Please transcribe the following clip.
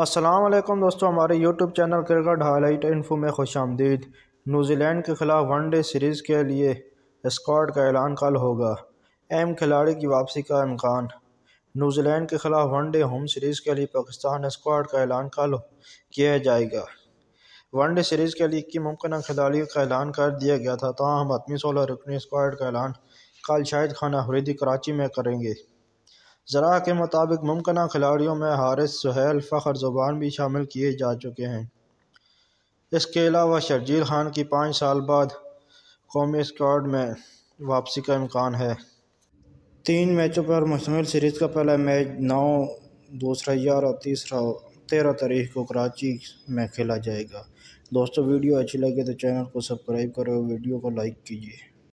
असलम दोस्तों हमारे YouTube channel Cricket Highlight Info में खुश आमदीद न्यूजीलैंड के ख़िलाफ़ वनडे सीरीज़ के लिए स्क्वाड का ऐलान कल होगा अहम खिलाड़ी की वापसी का इम्कान न्यूजीलैंड के ख़िलाफ़ वनडे होम सीरीज़ के लिए पाकिस्तान स्क्वाड का ऐलान कल किया जाएगा वनडे सीरीज़ के लिए इक्की मुमकिन खिलाड़ियों का ऐलान कर दिया गया था तहम हतमी सोलह रुकनी स्क्वाड का ऐलान कल शाहिद खान अफरीदी कराची में करेंगे ज़रा के मुताबिक मुमकिन खिलाड़ियों में हारिस सुहेल फ़खर ज़ुबान भी शामिल किए जा चुके हैं इसके अलावा शर्जील खान की पाँच साल बाद कौमी स्क्वाड में वापसी का इम्कान है तीन मैचों पर मुश्तमिल सीरीज़ का पहला मैच नौ दूसरा ग्यारह और तीसरा तेरह तारीख को कराची में खेला जाएगा दोस्तों वीडियो अच्छी लगे तो चैनल को सब्सक्राइब करें और वीडियो को लाइक कीजिए